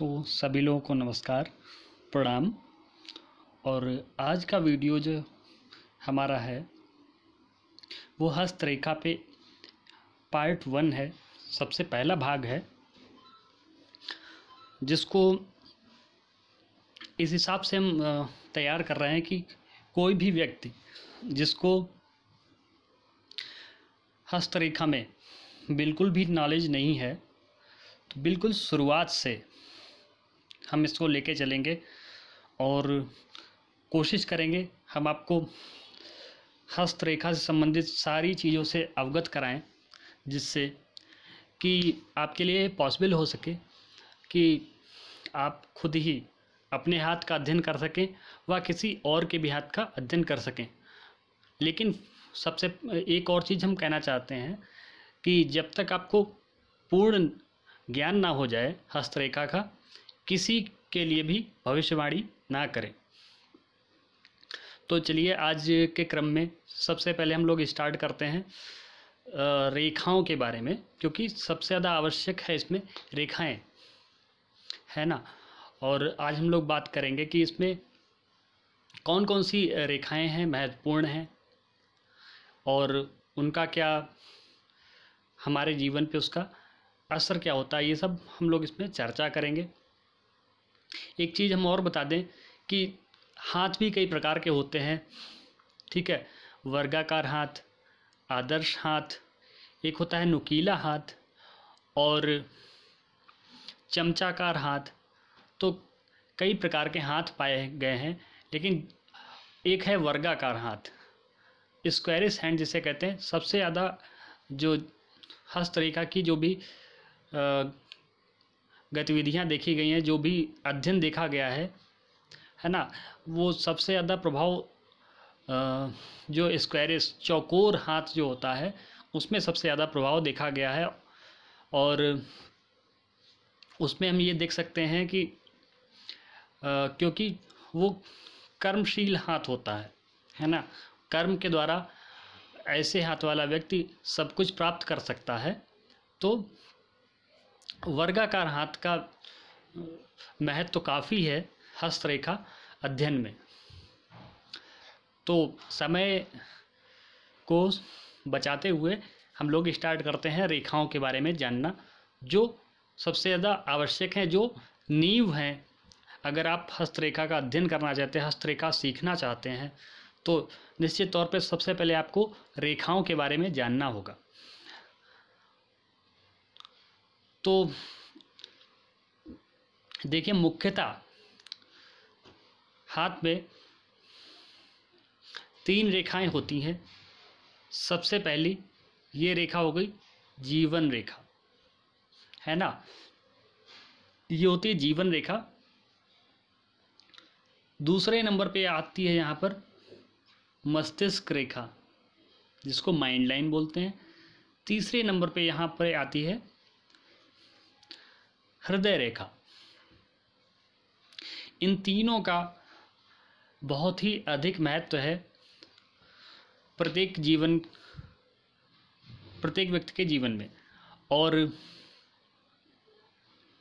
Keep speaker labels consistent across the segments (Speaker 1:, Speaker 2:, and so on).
Speaker 1: सो so, सभी लोगों को नमस्कार प्रणाम और आज का वीडियो जो हमारा है वो हस्तरेखा पे पार्ट वन है सबसे पहला भाग है जिसको इस हिसाब से हम तैयार कर रहे हैं कि कोई भी व्यक्ति जिसको हस्तरेखा में बिल्कुल भी नॉलेज नहीं है तो बिल्कुल शुरुआत से हम इसको लेके चलेंगे और कोशिश करेंगे हम आपको हस्तरेखा से संबंधित सारी चीज़ों से अवगत कराएं जिससे कि आपके लिए पॉसिबल हो सके कि आप खुद ही अपने हाथ का अध्ययन कर सकें व किसी और के भी हाथ का अध्ययन कर सकें लेकिन सबसे एक और चीज़ हम कहना चाहते हैं कि जब तक आपको पूर्ण ज्ञान ना हो जाए हस्तरेखा का किसी के लिए भी भविष्यवाणी ना करें तो चलिए आज के क्रम में सबसे पहले हम लोग स्टार्ट करते हैं रेखाओं के बारे में क्योंकि सबसे ज़्यादा आवश्यक है इसमें रेखाएं है ना और आज हम लोग बात करेंगे कि इसमें कौन कौन सी रेखाएं हैं महत्वपूर्ण हैं और उनका क्या हमारे जीवन पे उसका असर क्या होता है ये सब हम लोग इसमें चर्चा करेंगे एक चीज़ हम और बता दें कि हाथ भी कई प्रकार के होते हैं ठीक है वर्गाकार हाथ आदर्श हाथ एक होता है नुकीला हाथ और चमचाकार हाथ तो कई प्रकार के हाथ पाए गए हैं लेकिन एक है वर्गाकार हाथ स्क्वायरिस हैंड जिसे कहते हैं सबसे ज़्यादा जो हस्तरेखा की जो भी आ, गतिविधियाँ देखी गई हैं जो भी अध्ययन देखा गया है है ना वो सबसे ज़्यादा प्रभाव जो स्क्वायरिस चौकोर हाथ जो होता है उसमें सबसे ज़्यादा प्रभाव देखा गया है और उसमें हम ये देख सकते हैं कि आ, क्योंकि वो कर्मशील हाथ होता है है ना कर्म के द्वारा ऐसे हाथ वाला व्यक्ति सब कुछ प्राप्त कर सकता है तो वर्गाकार हाथ का महत्व तो काफ़ी है हस्तरेखा अध्ययन में तो समय को बचाते हुए हम लोग स्टार्ट करते हैं रेखाओं के बारे में जानना जो सबसे ज़्यादा आवश्यक हैं जो नींव हैं अगर आप हस्तरेखा का अध्ययन करना चाहते हैं हस्तरेखा सीखना चाहते हैं तो निश्चित तौर पर सबसे पहले आपको रेखाओं के बारे में जानना होगा तो देखिए मुख्यतः हाथ में तीन रेखाएं होती हैं सबसे पहली ये रेखा हो गई जीवन रेखा है ना ये होती है जीवन रेखा दूसरे नंबर पे आती है यहाँ पर मस्तिष्क रेखा जिसको माइंड लाइन बोलते हैं तीसरे नंबर पे यहाँ पर आती है हृदय रेखा इन तीनों का बहुत ही अधिक महत्व है प्रत्येक जीवन प्रत्येक व्यक्ति के जीवन में और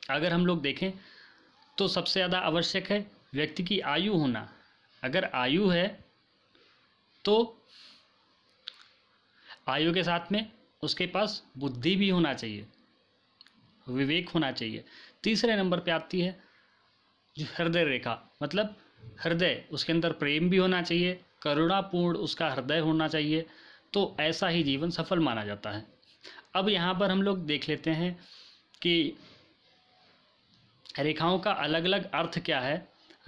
Speaker 1: अगर हम लोग देखें तो सबसे ज़्यादा आवश्यक है व्यक्ति की आयु होना अगर आयु है तो आयु के साथ में उसके पास बुद्धि भी होना चाहिए विवेक होना चाहिए तीसरे नंबर पे आती है हृदय रेखा मतलब हृदय उसके अंदर प्रेम भी होना चाहिए करुणापूर्ण उसका हृदय होना चाहिए तो ऐसा ही जीवन सफल माना जाता है अब यहाँ पर हम लोग देख लेते हैं कि रेखाओं का अलग अलग अर्थ क्या है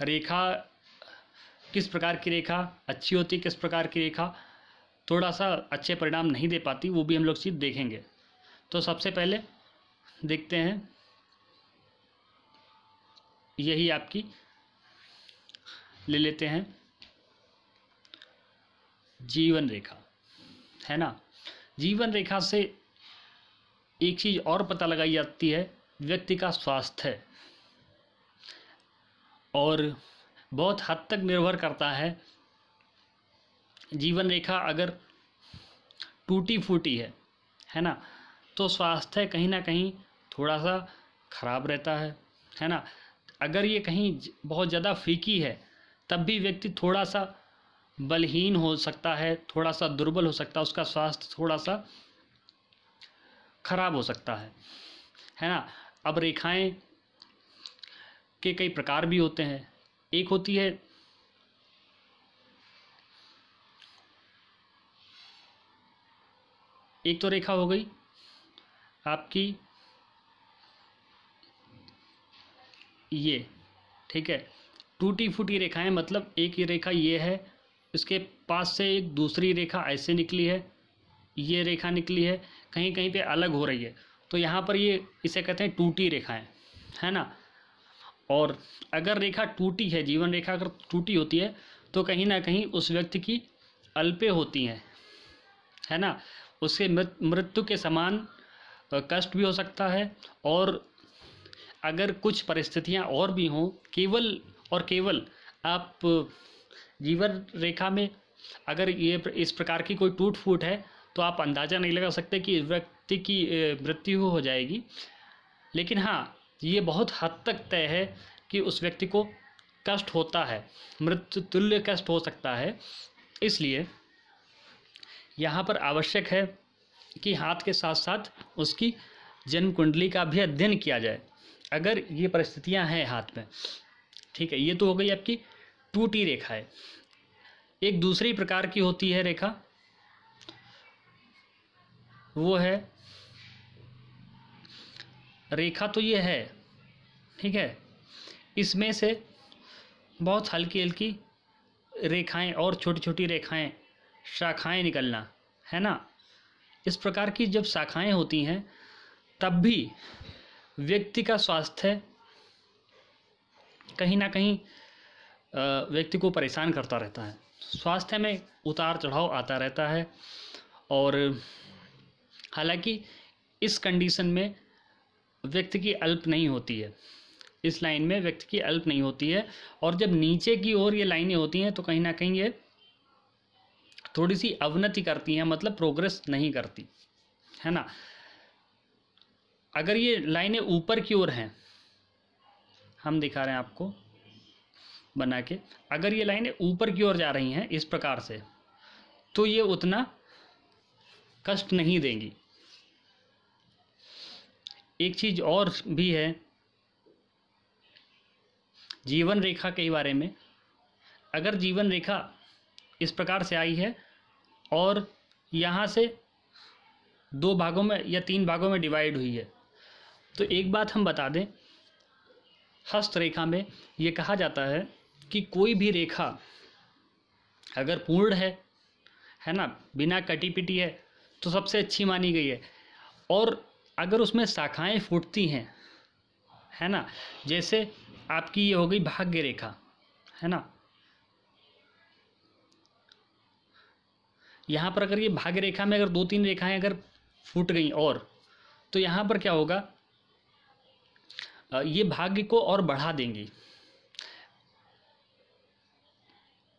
Speaker 1: रेखा किस प्रकार की रेखा अच्छी होती किस प्रकार की रेखा थोड़ा सा अच्छे परिणाम नहीं दे पाती वो भी हम लोग चीज़ देखेंगे तो सबसे पहले देखते हैं यही आपकी ले लेते हैं जीवन रेखा है ना जीवन रेखा से एक चीज़ और पता लगाई जाती है व्यक्ति का स्वास्थ्य और बहुत हद तक निर्भर करता है जीवन रेखा अगर टूटी फूटी है है ना तो स्वास्थ्य कहीं ना कहीं थोड़ा सा खराब रहता है है ना अगर ये कहीं बहुत ज़्यादा फीकी है तब भी व्यक्ति थोड़ा सा बलहीन हो सकता है थोड़ा सा दुर्बल हो सकता है उसका स्वास्थ्य थोड़ा सा खराब हो सकता है है ना अब रेखाएं के कई प्रकार भी होते हैं एक होती है एक तो रेखा हो गई आपकी ये ठीक है टूटी फूटी रेखाएं मतलब एक ही रेखा ये है इसके पास से एक दूसरी रेखा ऐसे निकली है ये रेखा निकली है कहीं कहीं पे अलग हो रही है तो यहाँ पर ये इसे कहते हैं टूटी रेखाएं है, ना और अगर रेखा टूटी है जीवन रेखा अगर टूटी होती है तो कहीं ना कहीं उस व्यक्ति की अल्पे होती हैं है ना उसके मृत्यु के समान कष्ट भी हो सकता है और अगर कुछ परिस्थितियाँ और भी हों केवल और केवल आप जीवन रेखा में अगर ये इस प्रकार की कोई टूट फूट है तो आप अंदाज़ा नहीं लगा सकते कि व्यक्ति की मृत्यु हो जाएगी लेकिन हाँ ये बहुत हद तक तय है कि उस व्यक्ति को कष्ट होता है मृत्यु तुल्य कष्ट हो सकता है इसलिए यहाँ पर आवश्यक है कि हाथ के साथ साथ उसकी जन्म कुंडली का भी अध्ययन किया जाए अगर ये परिस्थितियाँ हैं हाथ में ठीक है ये तो हो गई आपकी टूटी रेखा है एक दूसरी प्रकार की होती है रेखा वो है रेखा तो ये है ठीक है इसमें से बहुत हल्की हल्की रेखाएं और छोटी छोटी रेखाएं शाखाएं निकलना है ना इस प्रकार की जब शाखाएं होती हैं तब भी व्यक्ति का स्वास्थ्य कहीं ना कहीं व्यक्ति को परेशान करता रहता है स्वास्थ्य में उतार चढ़ाव आता रहता है और हालांकि इस कंडीशन में व्यक्ति की अल्प नहीं होती है इस लाइन में व्यक्ति की अल्प नहीं होती है और जब नीचे की ओर ये लाइनें होती हैं तो कहीं ना कहीं ये थोड़ी सी अवनति करती हैं मतलब प्रोग्रेस नहीं करती है ना अगर ये लाइनें ऊपर की ओर हैं हम दिखा रहे हैं आपको बना के अगर ये लाइनें ऊपर की ओर जा रही हैं इस प्रकार से तो ये उतना कष्ट नहीं देंगी एक चीज़ और भी है जीवन रेखा के बारे में अगर जीवन रेखा इस प्रकार से आई है और यहाँ से दो भागों में या तीन भागों में डिवाइड हुई है तो एक बात हम बता दें हस्त रेखा में ये कहा जाता है कि कोई भी रेखा अगर पूर्ण है है ना बिना कटी पिटी है तो सबसे अच्छी मानी गई है और अगर उसमें शाखाएं फूटती हैं है ना जैसे आपकी ये हो गई भाग्य रेखा है ना यहाँ पर अगर ये भाग्य रेखा में अगर दो तीन रेखाएं अगर फूट गई और तो यहाँ पर क्या होगा ये भाग्य को और बढ़ा देंगी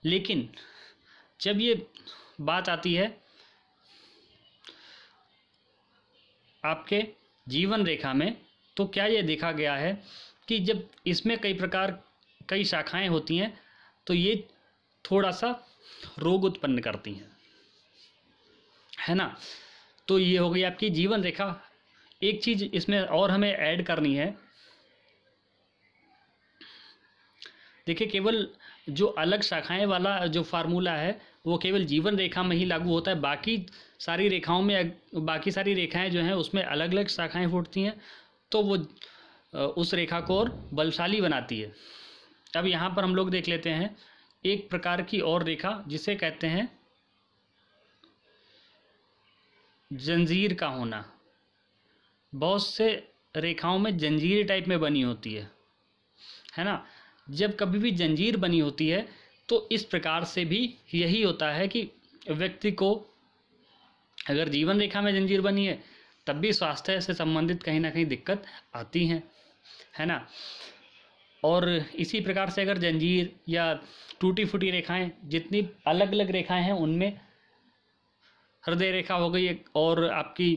Speaker 1: लेकिन जब ये बात आती है आपके जीवन रेखा में तो क्या ये देखा गया है कि जब इसमें कई प्रकार कई शाखाएं होती हैं तो ये थोड़ा सा रोग उत्पन्न करती हैं है ना तो ये हो गई आपकी जीवन रेखा एक चीज़ इसमें और हमें ऐड करनी है देखिए केवल जो अलग शाखाएं वाला जो फार्मूला है वो केवल जीवन रेखा में ही लागू होता है बाकी सारी रेखाओं में बाकी सारी रेखाएं जो हैं उसमें अलग अलग शाखाएं फूटती हैं तो वो उस रेखा को और बलशाली बनाती है अब यहाँ पर हम लोग देख लेते हैं एक प्रकार की और रेखा जिसे कहते हैं जंजीर का होना बहुत से रेखाओं में जंजीर टाइप में बनी होती है है ना जब कभी भी जंजीर बनी होती है तो इस प्रकार से भी यही होता है कि व्यक्ति को अगर जीवन रेखा में जंजीर बनी है तब भी स्वास्थ्य से संबंधित कहीं ना कहीं दिक्कत आती हैं है ना और इसी प्रकार से अगर जंजीर या टूटी फूटी रेखाएं जितनी अलग अलग रेखाएं हैं उनमें हृदय रेखा हो गई और आपकी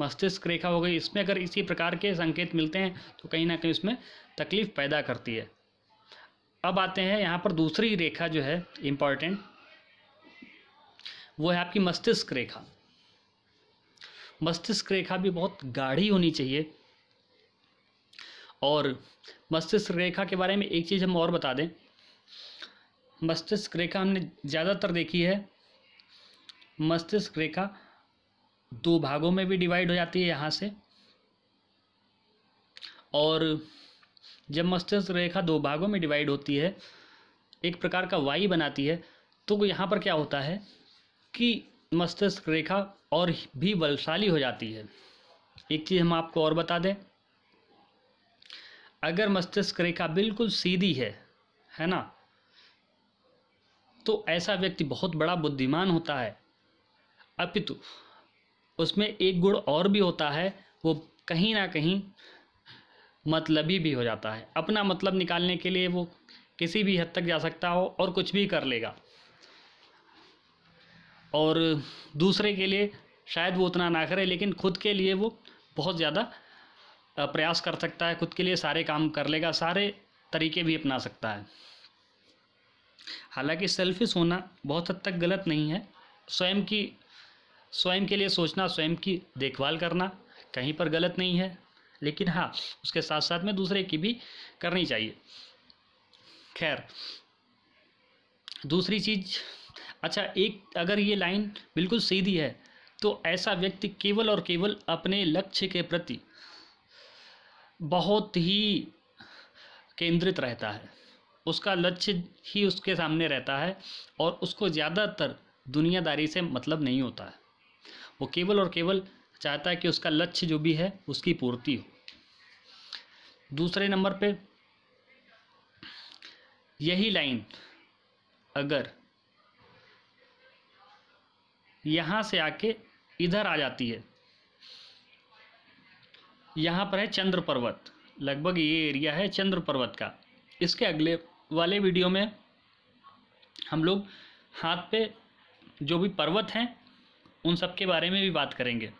Speaker 1: मस्तिष्क रेखा हो गई इसमें अगर इसी प्रकार के संकेत मिलते हैं तो कहीं ना कहीं उसमें तकलीफ़ पैदा करती है अब आते हैं यहाँ पर दूसरी रेखा जो है इम्पॉर्टेंट वो है आपकी मस्तिष्क रेखा मस्तिष्क रेखा भी बहुत गाढ़ी होनी चाहिए और मस्तिष्क रेखा के बारे में एक चीज़ हम और बता दें मस्तिष्क रेखा हमने ज़्यादातर देखी है मस्तिष्क रेखा दो भागों में भी डिवाइड हो जाती है यहाँ से और जब मस्तिष्क रेखा दो भागों में डिवाइड होती है एक प्रकार का वायु बनाती है तो यहाँ पर क्या होता है कि मस्तिष्क रेखा और भी बलशाली हो जाती है एक चीज़ हम आपको और बता दें अगर मस्तिष्क रेखा बिल्कुल सीधी है है ना तो ऐसा व्यक्ति बहुत बड़ा बुद्धिमान होता है अपितु उसमें एक गुण और भी होता है वो कहीं ना कहीं मतलबी भी हो जाता है अपना मतलब निकालने के लिए वो किसी भी हद तक जा सकता हो और कुछ भी कर लेगा और दूसरे के लिए शायद वो उतना ना करे लेकिन खुद के लिए वो बहुत ज़्यादा प्रयास कर सकता है खुद के लिए सारे काम कर लेगा सारे तरीके भी अपना सकता है हालांकि सेल्फिश होना बहुत हद तक गलत नहीं है स्वयं की स्वयं के लिए सोचना स्वयं की देखभाल करना कहीं पर गलत नहीं है लेकिन हाँ उसके साथ साथ में दूसरे की भी करनी चाहिए खैर दूसरी चीज़ अच्छा एक अगर ये लाइन बिल्कुल सीधी है तो ऐसा व्यक्ति केवल और केवल अपने लक्ष्य के प्रति बहुत ही केंद्रित रहता है उसका लक्ष्य ही उसके सामने रहता है और उसको ज़्यादातर दुनियादारी से मतलब नहीं होता है वो केवल और केवल चाहता है कि उसका लक्ष्य जो भी है उसकी पूर्ति हो दूसरे नंबर पे यही लाइन अगर यहाँ से आके इधर आ जाती है यहाँ पर है चंद्र पर्वत लगभग ये एरिया है चंद्र पर्वत का इसके अगले वाले वीडियो में हम लोग हाथ पे जो भी पर्वत हैं उन सब के बारे में भी बात करेंगे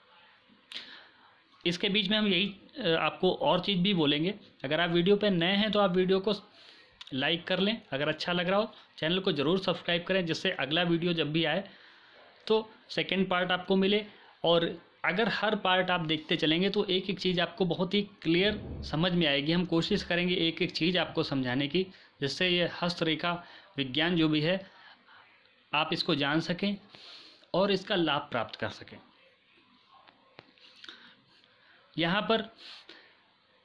Speaker 1: इसके बीच में हम यही आपको और चीज़ भी बोलेंगे अगर आप वीडियो पर नए हैं तो आप वीडियो को लाइक कर लें अगर अच्छा लग रहा हो चैनल को ज़रूर सब्सक्राइब करें जिससे अगला वीडियो जब भी आए तो सेकेंड पार्ट आपको मिले और अगर हर पार्ट आप देखते चलेंगे तो एक एक चीज़ आपको बहुत ही क्लियर समझ में आएगी हम कोशिश करेंगे एक एक चीज़ आपको समझाने की जिससे ये हस्तरेखा विज्ञान जो भी है आप इसको जान सकें और इसका लाभ प्राप्त कर सकें यहाँ पर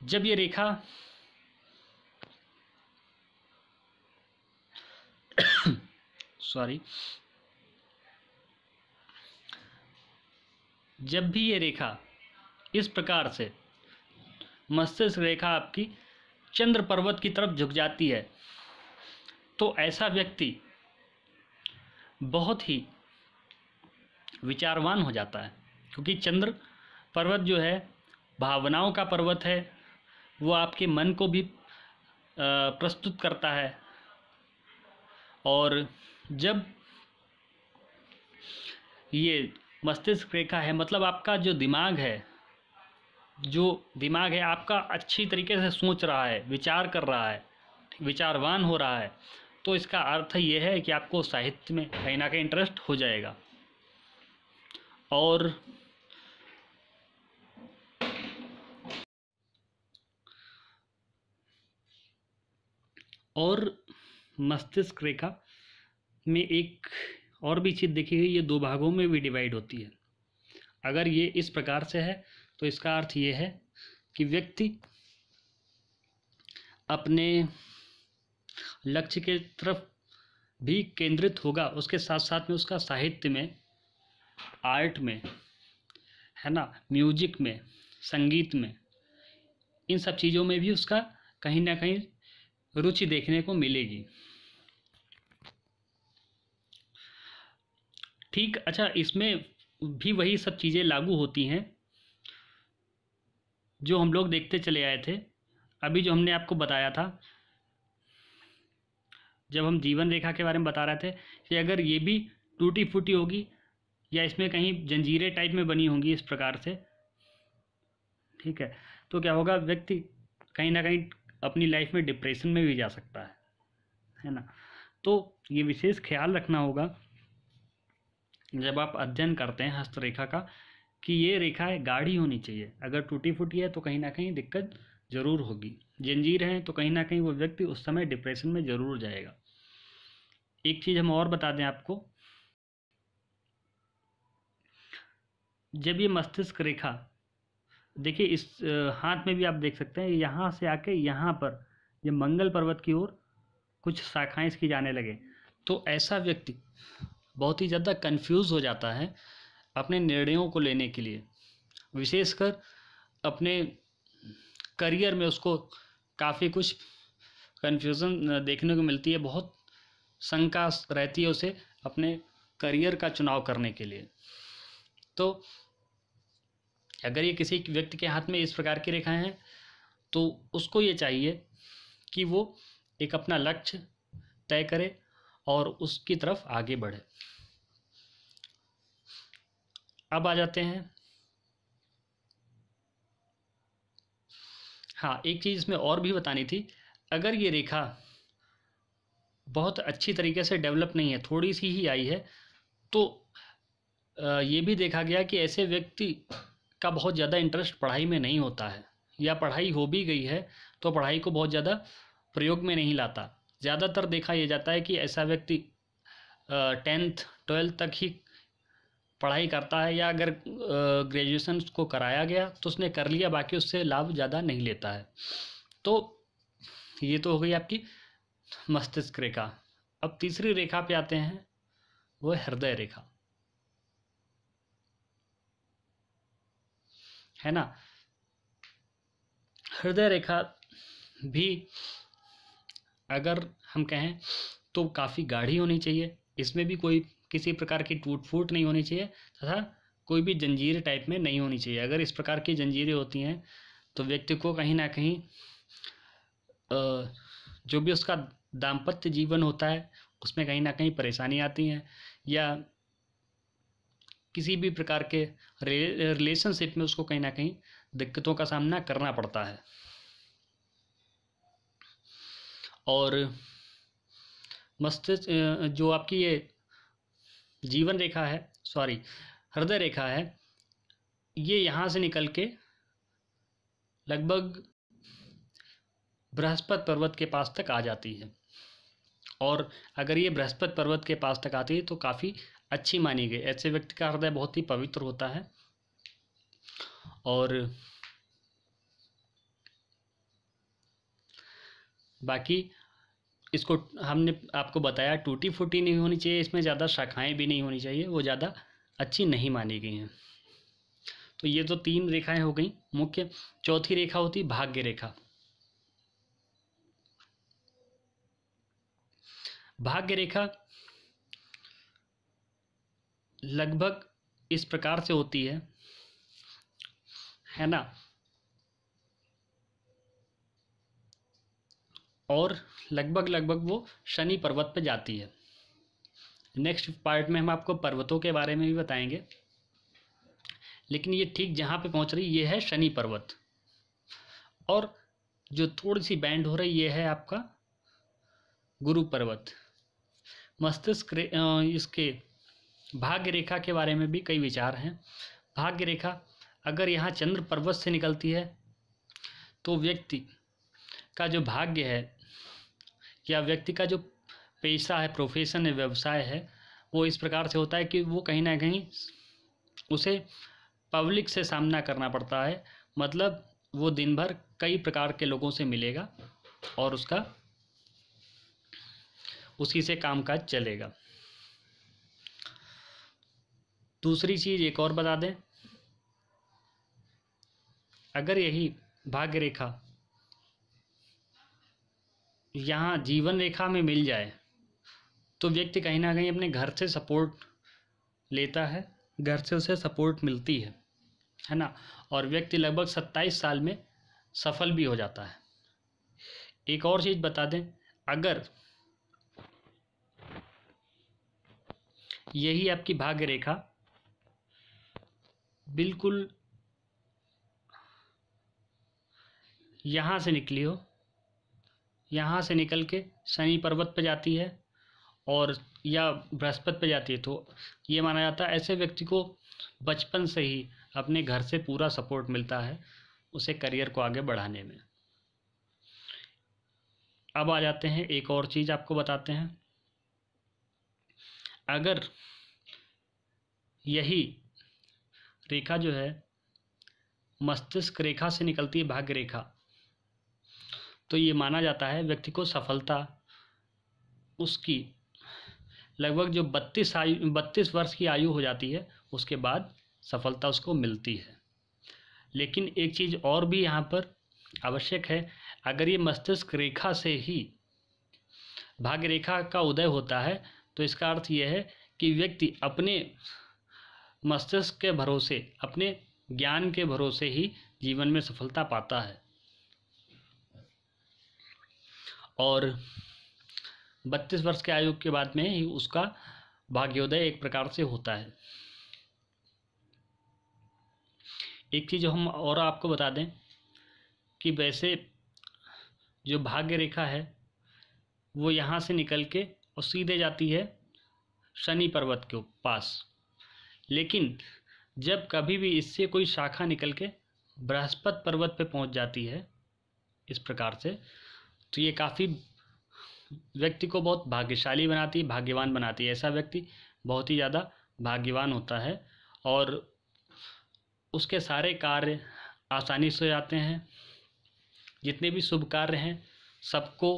Speaker 1: जब ये रेखा सॉरी जब भी ये रेखा इस प्रकार से मस्तिष्क रेखा आपकी चंद्र पर्वत की तरफ झुक जाती है तो ऐसा व्यक्ति बहुत ही विचारवान हो जाता है क्योंकि चंद्र पर्वत जो है भावनाओं का पर्वत है वो आपके मन को भी प्रस्तुत करता है और जब ये मस्तिष्क रेखा है मतलब आपका जो दिमाग है जो दिमाग है आपका अच्छी तरीके से सोच रहा है विचार कर रहा है विचारवान हो रहा है तो इसका अर्थ ये है कि आपको साहित्य में कहीं ना कहीं इंटरेस्ट हो जाएगा और और मस्तिष्क रेखा में एक और भी चीज़ देखी गई ये दो भागों में भी डिवाइड होती है अगर ये इस प्रकार से है तो इसका अर्थ ये है कि व्यक्ति अपने लक्ष्य के तरफ भी केंद्रित होगा उसके साथ साथ में उसका साहित्य में आर्ट में है ना म्यूजिक में संगीत में इन सब चीज़ों में भी उसका कहीं ना कहीं रुचि देखने को मिलेगी ठीक अच्छा इसमें भी वही सब चीज़ें लागू होती हैं जो हम लोग देखते चले आए थे अभी जो हमने आपको बताया था जब हम जीवन रेखा के बारे में बता रहे थे कि अगर ये भी टूटी फूटी होगी या इसमें कहीं जंजीरें टाइप में बनी होंगी इस प्रकार से ठीक है तो क्या होगा व्यक्ति कहीं ना कहीं अपनी लाइफ में डिप्रेशन में भी जा सकता है है ना तो ये विशेष ख्याल रखना होगा जब आप अध्ययन करते हैं हस्तरेखा का कि ये रेखा गाढ़ी होनी चाहिए अगर टूटी फूटी है तो कहीं ना कहीं दिक्कत जरूर होगी जंजीर है तो कहीं ना कहीं वो व्यक्ति उस समय डिप्रेशन में जरूर जाएगा एक चीज़ हम और बता दें आपको जब ये मस्तिष्क रेखा देखिए इस हाथ में भी आप देख सकते हैं यहाँ से आके यहाँ पर ये यह मंगल पर्वत की ओर कुछ शाखाएँ इसकी जाने लगे तो ऐसा व्यक्ति बहुत ही ज़्यादा कंफ्यूज हो जाता है अपने निर्णयों को लेने के लिए विशेषकर अपने करियर में उसको काफ़ी कुछ कन्फ्यूज़न देखने को मिलती है बहुत शंका रहती है उसे अपने करियर का चुनाव करने के लिए तो अगर ये किसी व्यक्ति के हाथ में इस प्रकार की रेखाएं हैं तो उसको ये चाहिए कि वो एक अपना लक्ष्य तय करे और उसकी तरफ आगे बढ़े अब आ जाते हैं हाँ एक चीज़ इसमें और भी बतानी थी अगर ये रेखा बहुत अच्छी तरीके से डेवलप नहीं है थोड़ी सी ही आई है तो ये भी देखा गया कि ऐसे व्यक्ति का बहुत ज़्यादा इंटरेस्ट पढ़ाई में नहीं होता है या पढ़ाई हो भी गई है तो पढ़ाई को बहुत ज़्यादा प्रयोग में नहीं लाता ज़्यादातर देखा यह जाता है कि ऐसा व्यक्ति टेंथ ट्वेल्थ तक ही पढ़ाई करता है या अगर ग्रेजुएशन को कराया गया तो उसने कर लिया बाकी उससे लाभ ज़्यादा नहीं लेता है तो ये तो हो गई आपकी मस्तिष्क रेखा अब तीसरी रेखा पे आते हैं वो हृदय रेखा है ना हृदय रेखा भी अगर हम कहें तो काफ़ी गाढ़ी होनी चाहिए इसमें भी कोई किसी प्रकार की टूट फूट नहीं होनी चाहिए तथा कोई भी जंजीर टाइप में नहीं होनी चाहिए अगर इस प्रकार की जंजीरें होती हैं तो व्यक्ति को कहीं ना कहीं जो भी उसका दाम्पत्य जीवन होता है उसमें कहीं ना कहीं परेशानी आती हैं या किसी भी प्रकार के रिलेशनशिप में उसको कहीं ना कहीं दिक्कतों का सामना करना पड़ता है और मस्तिष्क जो आपकी ये जीवन रेखा है सॉरी हृदय रेखा है ये यहाँ से निकल के लगभग बृहस्पत पर्वत के पास तक आ जाती है और अगर ये बृहस्पत पर्वत के पास तक आती है तो काफ़ी अच्छी मानी गई ऐसे व्यक्ति का हृदय बहुत ही पवित्र होता है और बाकी इसको हमने आपको बताया टूटी फूटी नहीं होनी चाहिए इसमें ज़्यादा शाखाएं भी नहीं होनी चाहिए वो ज़्यादा अच्छी नहीं मानी गई हैं तो ये तो तीन रेखाएं हो गई मुख्य चौथी रेखा होती भाग्य रेखा भाग्य रेखा लगभग इस प्रकार से होती है है ना और लगभग लगभग वो शनि पर्वत पे जाती है नेक्स्ट पार्ट में हम आपको पर्वतों के बारे में भी बताएंगे लेकिन ये ठीक जहाँ पे पहुँच रही ये है शनि पर्वत और जो थोड़ी सी बैंड हो रही ये है आपका गुरु पर्वत मस्तिष्क इसके भाग्य रेखा के बारे में भी कई विचार हैं भाग्य रेखा अगर यहाँ चंद्र पर्वत से निकलती है तो व्यक्ति का जो भाग्य है या व्यक्ति का जो पेशा है प्रोफेशन है व्यवसाय है वो इस प्रकार से होता है कि वो कहीं ना कहीं उसे पब्लिक से सामना करना पड़ता है मतलब वो दिन भर कई प्रकार के लोगों से मिलेगा और उसका उसी से कामकाज चलेगा दूसरी चीज़ एक और बता दें अगर यही भाग्य रेखा यहाँ जीवन रेखा में मिल जाए तो व्यक्ति कहीं ना कहीं अपने घर से सपोर्ट लेता है घर से उसे सपोर्ट मिलती है है ना और व्यक्ति लगभग सत्ताईस साल में सफल भी हो जाता है एक और चीज़ बता दें अगर यही आपकी भाग्य रेखा बिल्कुल यहाँ से निकली हो यहाँ से निकल के शनि पर्वत पर जाती है और या बृहस्पति पे जाती है तो ये माना जाता है ऐसे व्यक्ति को बचपन से ही अपने घर से पूरा सपोर्ट मिलता है उसे करियर को आगे बढ़ाने में अब आ जाते हैं एक और चीज़ आपको बताते हैं अगर यही रेखा जो है मस्तिष्क रेखा से निकलती है भाग्य रेखा तो ये माना जाता है व्यक्ति को सफलता उसकी लगभग जो बत्तीस आयु बत्तीस वर्ष की आयु हो जाती है उसके बाद सफलता उसको मिलती है लेकिन एक चीज़ और भी यहाँ पर आवश्यक है अगर ये मस्तिष्क रेखा से ही भाग्य रेखा का उदय होता है तो इसका अर्थ यह है कि व्यक्ति अपने मस्तिष्क के भरोसे अपने ज्ञान के भरोसे ही जीवन में सफलता पाता है और बत्तीस वर्ष के आयु के बाद में ही उसका भाग्योदय एक प्रकार से होता है एक चीज़ हम और आपको बता दें कि वैसे जो भाग्य रेखा है वो यहाँ से निकल के और सीधे जाती है शनि पर्वत के पास लेकिन जब कभी भी इससे कोई शाखा निकल के बृहस्पत पर्वत पे पहुंच जाती है इस प्रकार से तो ये काफ़ी व्यक्ति को बहुत भाग्यशाली बनाती है भाग्यवान बनाती है ऐसा व्यक्ति बहुत ही ज़्यादा भाग्यवान होता है और उसके सारे कार्य आसानी से हो जाते हैं जितने भी शुभ कार्य हैं सबको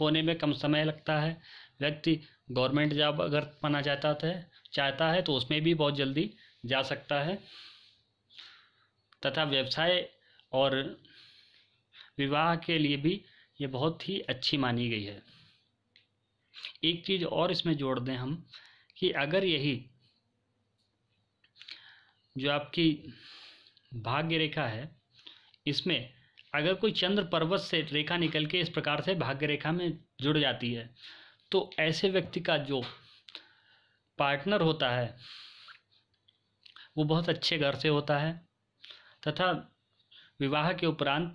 Speaker 1: होने में कम समय लगता है व्यक्ति गवर्नमेंट जॉब अगर पाना चाहता है चाहता है तो उसमें भी बहुत जल्दी जा सकता है तथा व्यवसाय और विवाह के लिए भी ये बहुत ही अच्छी मानी गई है एक चीज़ और इसमें जोड़ दें हम कि अगर यही जो आपकी भाग्य रेखा है इसमें अगर कोई चंद्र पर्वत से रेखा निकल के इस प्रकार से भाग्य रेखा में जुड़ जाती है तो ऐसे व्यक्ति का जो पार्टनर होता है वो बहुत अच्छे घर से होता है तथा विवाह के उपरांत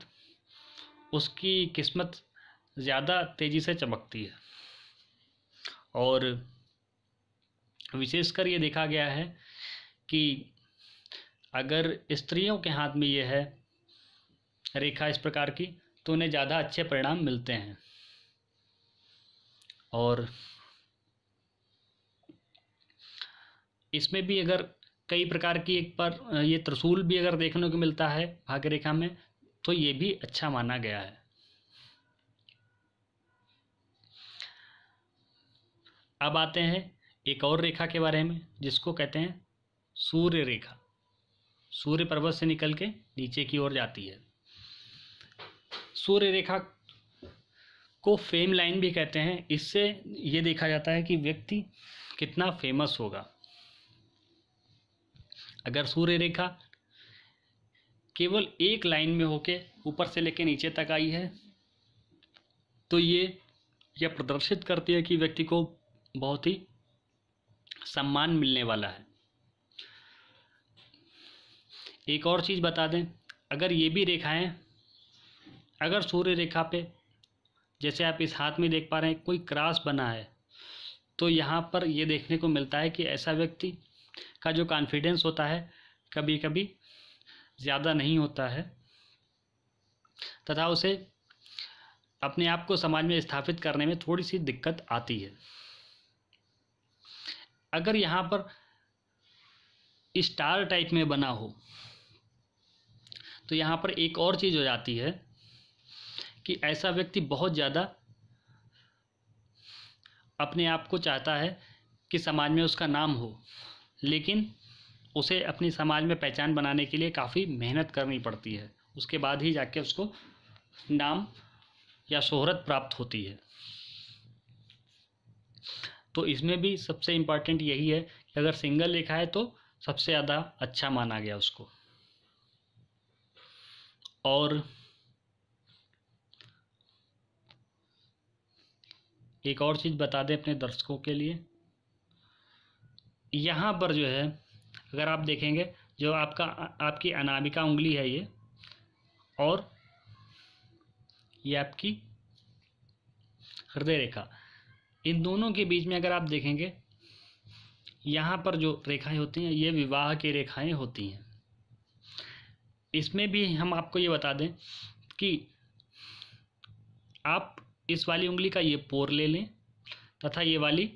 Speaker 1: उसकी किस्मत ज़्यादा तेज़ी से चमकती है और विशेषकर ये देखा गया है कि अगर स्त्रियों के हाथ में ये है रेखा इस प्रकार की तो उन्हें ज़्यादा अच्छे परिणाम मिलते हैं और इसमें भी अगर कई प्रकार की एक पर ये त्रिशूल भी अगर देखने को मिलता है भाग्य रेखा में तो ये भी अच्छा माना गया है अब आते हैं एक और रेखा के बारे में जिसको कहते हैं सूर्य रेखा सूर्य पर्वत से निकल के नीचे की ओर जाती है सूर्य रेखा को फेम लाइन भी कहते हैं इससे ये देखा जाता है कि व्यक्ति कितना फेमस होगा अगर सूर्य रेखा केवल एक लाइन में होके ऊपर से लेके नीचे तक आई है तो ये यह प्रदर्शित करती है कि व्यक्ति को बहुत ही सम्मान मिलने वाला है एक और चीज़ बता दें अगर ये भी रेखाएं अगर सूर्य रेखा पे जैसे आप इस हाथ में देख पा रहे हैं कोई क्रॉस बना है तो यहाँ पर ये देखने को मिलता है कि ऐसा व्यक्ति का जो कॉन्फिडेंस होता है कभी कभी ज़्यादा नहीं होता है तथा उसे अपने आप को समाज में स्थापित करने में थोड़ी सी दिक्कत आती है अगर यहाँ पर स्टार टाइप में बना हो तो यहाँ पर एक और चीज़ हो जाती है कि ऐसा व्यक्ति बहुत ज़्यादा अपने आप को चाहता है कि समाज में उसका नाम हो लेकिन उसे अपनी समाज में पहचान बनाने के लिए काफ़ी मेहनत करनी पड़ती है उसके बाद ही जाके उसको नाम या शोहरत प्राप्त होती है तो इसमें भी सबसे इम्पॉर्टेंट यही है कि अगर सिंगल लिखा है तो सबसे ज़्यादा अच्छा माना गया उसको और एक और चीज़ बता दें अपने दर्शकों के लिए यहाँ पर जो है अगर आप देखेंगे जो आपका आपकी अनामिका उंगली है ये और ये आपकी हृदय रेखा इन दोनों के बीच में अगर आप देखेंगे यहाँ पर जो रेखाएं होती हैं ये विवाह की रेखाएं होती हैं इसमें भी हम आपको ये बता दें कि आप इस वाली उंगली का ये पोर ले लें तथा ये वाली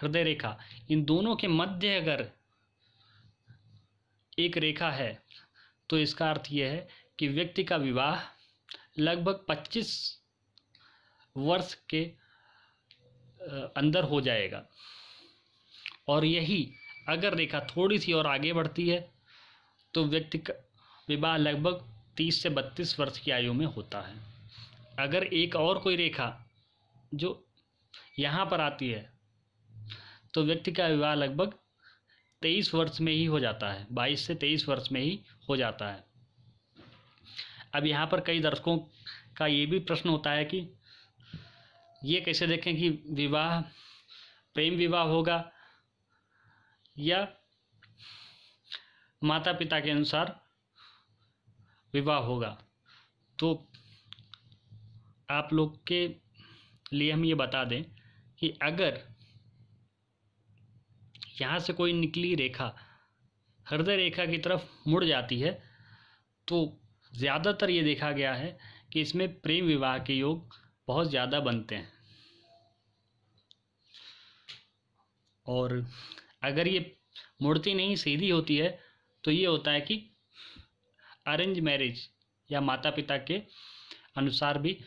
Speaker 1: हृदय रेखा इन दोनों के मध्य अगर एक रेखा है तो इसका अर्थ यह है कि व्यक्ति का विवाह लगभग 25 वर्ष के अंदर हो जाएगा और यही अगर रेखा थोड़ी सी और आगे बढ़ती है तो व्यक्ति का विवाह लगभग 30 से 32 वर्ष की आयु में होता है अगर एक और कोई रेखा जो यहाँ पर आती है तो व्यक्ति का विवाह लगभग तेईस वर्ष में ही हो जाता है बाईस से तेईस वर्ष में ही हो जाता है अब यहाँ पर कई दर्शकों का ये भी प्रश्न होता है कि ये कैसे देखें कि विवाह प्रेम विवाह होगा या माता पिता के अनुसार विवाह होगा तो आप लोग के लिए हम ये बता दें कि अगर यहाँ से कोई निकली रेखा हृदय रेखा की तरफ मुड़ जाती है तो ज़्यादातर ये देखा गया है कि इसमें प्रेम विवाह के योग बहुत ज़्यादा बनते हैं और अगर ये मूर्ति नहीं सीधी होती है तो ये होता है कि अरेंज मैरिज या माता पिता के अनुसार भी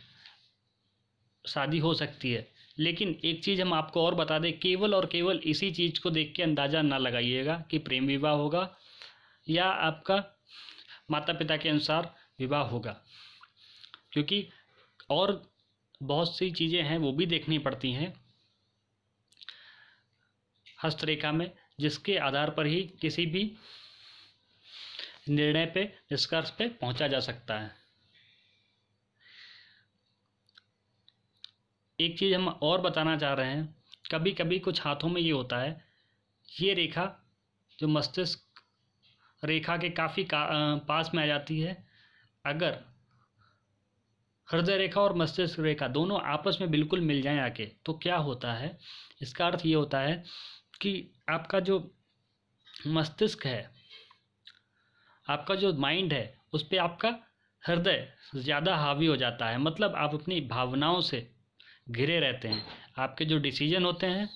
Speaker 1: शादी हो सकती है लेकिन एक चीज़ हम आपको और बता दें केवल और केवल इसी चीज़ को देख के अंदाज़ा ना लगाइएगा कि प्रेम विवाह होगा या आपका माता पिता के अनुसार विवाह होगा क्योंकि और बहुत सी चीज़ें हैं वो भी देखनी पड़ती हैं हस्तरेखा में जिसके आधार पर ही किसी भी निर्णय पे निष्कर्ष पे पहुंचा जा सकता है एक चीज़ हम और बताना चाह रहे हैं कभी कभी कुछ हाथों में ये होता है ये रेखा जो मस्तिष्क रेखा के काफ़ी का, पास में आ जाती है अगर हृदय रेखा और मस्तिष्क रेखा दोनों आपस में बिल्कुल मिल जाएं आके तो क्या होता है इसका अर्थ ये होता है कि आपका जो मस्तिष्क है आपका जो माइंड है उस पर आपका हृदय ज़्यादा हावी हो जाता है मतलब आप अपनी भावनाओं से घिरे रहते हैं आपके जो डिसीजन होते हैं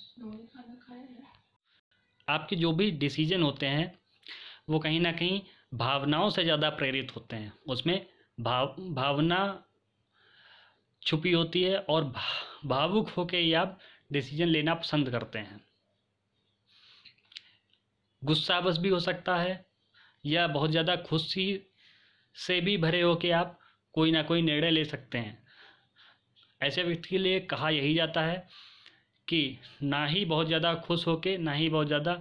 Speaker 1: आपके जो भी डिसीजन होते हैं वो कहीं ना कहीं भावनाओं से ज़्यादा प्रेरित होते हैं उसमें भाव भावना छुपी होती है और भावुक होकर ही आप डिसीजन लेना पसंद करते हैं गुस्सा बस भी हो सकता है या बहुत ज़्यादा खुशी से भी भरे हो के आप कोई ना कोई निर्णय ले सकते हैं ऐसे व्यक्ति के लिए कहा यही जाता है कि ना ही बहुत ज़्यादा खुश होके ना ही बहुत ज़्यादा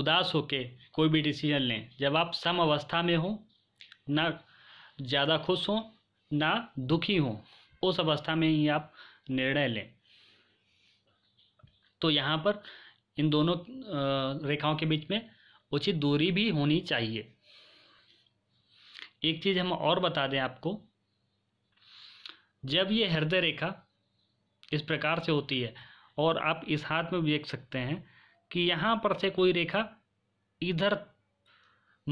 Speaker 1: उदास होके कोई भी डिसीजन लें जब आप सम अवस्था में हो ना ज़्यादा खुश हों ना दुखी हों उस अवस्था में ही आप निर्णय लें तो यहाँ पर इन दोनों रेखाओं के बीच में उचित दूरी भी होनी चाहिए एक चीज़ हम और बता दें आपको जब ये हृदय रेखा इस प्रकार से होती है और आप इस हाथ में भी देख सकते हैं कि यहाँ पर से कोई रेखा इधर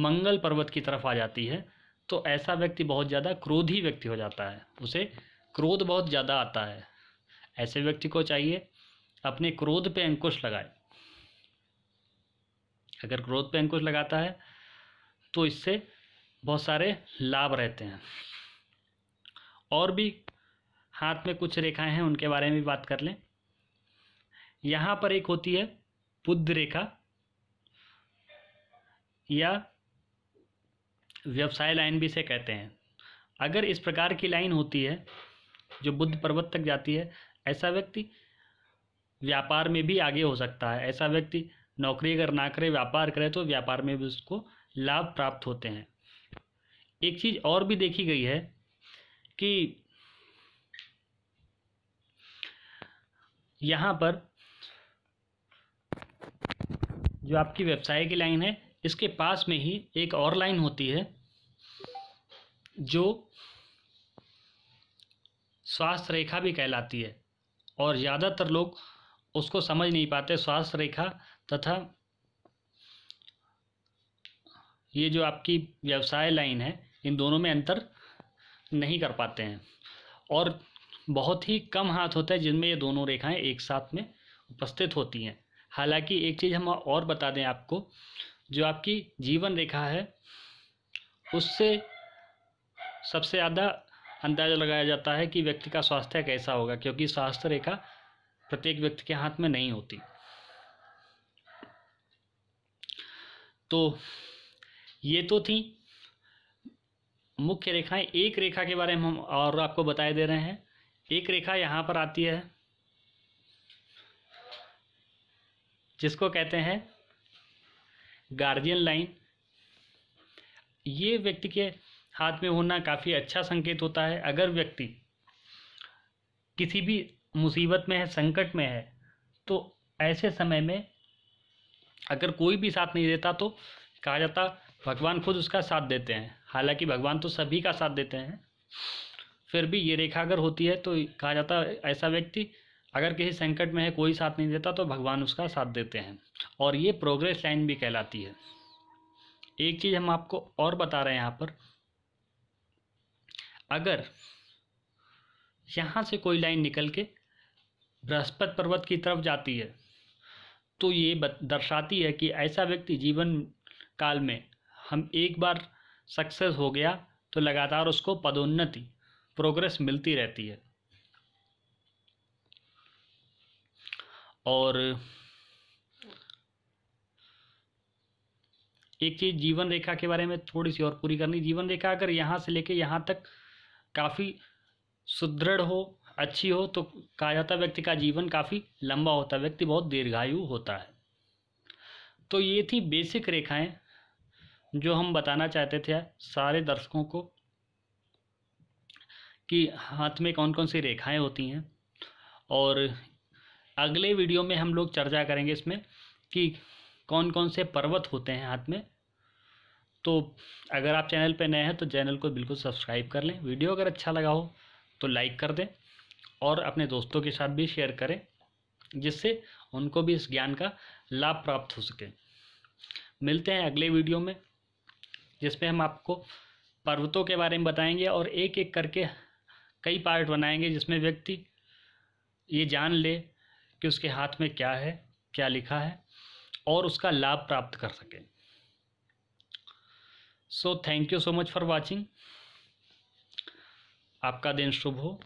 Speaker 1: मंगल पर्वत की तरफ आ जाती है तो ऐसा व्यक्ति बहुत ज़्यादा क्रोधी व्यक्ति हो जाता है उसे क्रोध बहुत ज़्यादा आता है ऐसे व्यक्ति को चाहिए अपने क्रोध पे अंकुश लगाए अगर क्रोध पे अंकुश लगाता है तो इससे बहुत सारे लाभ रहते हैं और भी हाथ में कुछ रेखाएं हैं उनके बारे में भी बात कर लें यहाँ पर एक होती है बुद्ध रेखा या व्यवसाय लाइन भी से कहते हैं अगर इस प्रकार की लाइन होती है जो बुद्ध पर्वत तक जाती है ऐसा व्यक्ति व्यापार में भी आगे हो सकता है ऐसा व्यक्ति नौकरी अगर ना करे व्यापार करे तो व्यापार में भी उसको लाभ प्राप्त होते हैं एक चीज़ और भी देखी गई है कि यहाँ पर जो आपकी व्यवसाय की लाइन है इसके पास में ही एक और लाइन होती है जो स्वास्थ्य रेखा भी कहलाती है और ज़्यादातर लोग उसको समझ नहीं पाते स्वास्थ्य रेखा तथा ये जो आपकी व्यवसाय लाइन है इन दोनों में अंतर नहीं कर पाते हैं और बहुत ही कम हाथ होता है जिनमें ये दोनों रेखाएं एक साथ में उपस्थित होती हैं हालांकि एक चीज़ हम और बता दें आपको जो आपकी जीवन रेखा है उससे सबसे ज़्यादा अंदाज़ा लगाया जाता है कि व्यक्ति का स्वास्थ्य कैसा होगा क्योंकि स्वास्थ्य रेखा प्रत्येक व्यक्ति के हाथ में नहीं होती तो ये तो थी मुख्य रेखाएं एक रेखा के बारे में हम और आपको बताए दे रहे हैं एक रेखा यहाँ पर आती है जिसको कहते हैं गार्जियन लाइन ये व्यक्ति के हाथ में होना काफ़ी अच्छा संकेत होता है अगर व्यक्ति किसी भी मुसीबत में है संकट में है तो ऐसे समय में अगर कोई भी साथ नहीं देता तो कहा जाता भगवान खुद उसका साथ देते हैं हालांकि भगवान तो सभी का साथ देते हैं फिर भी ये रेखा अगर होती है तो कहा जाता है ऐसा व्यक्ति अगर किसी संकट में है कोई साथ नहीं देता तो भगवान उसका साथ देते हैं और ये प्रोग्रेस लाइन भी कहलाती है एक चीज़ हम आपको और बता रहे हैं यहाँ पर अगर यहाँ से कोई लाइन निकल के बृहस्पत पर्वत की तरफ जाती है तो ये दर्शाती है कि ऐसा व्यक्ति जीवन काल में हम एक बार सक्सेस हो गया तो लगातार उसको पदोन्नति प्रोग्रेस मिलती रहती है और एक चीज़ जीवन रेखा के बारे में थोड़ी सी और पूरी करनी जीवन रेखा अगर यहाँ से लेके यहाँ तक काफ़ी सुदृढ़ हो अच्छी हो तो कहा जाता है व्यक्ति का जीवन काफ़ी लंबा होता है व्यक्ति बहुत दीर्घायु होता है तो ये थी बेसिक रेखाएं जो हम बताना चाहते थे सारे दर्शकों को कि हाथ में कौन कौन सी रेखाएं होती हैं और अगले वीडियो में हम लोग चर्चा करेंगे इसमें कि कौन कौन से पर्वत होते हैं हाथ में तो अगर आप चैनल पर नए हैं तो चैनल को बिल्कुल सब्सक्राइब कर लें वीडियो अगर अच्छा लगा हो तो लाइक कर दें और अपने दोस्तों के साथ भी शेयर करें जिससे उनको भी इस ज्ञान का लाभ प्राप्त हो सके मिलते हैं अगले वीडियो में जिसमें हम आपको पर्वतों के बारे में बताएंगे और एक एक करके कई पार्ट बनाएंगे जिसमें व्यक्ति ये जान ले कि उसके हाथ में क्या है क्या लिखा है और उसका लाभ प्राप्त कर सके so thank you so much for watching आपका दिन शुभ हो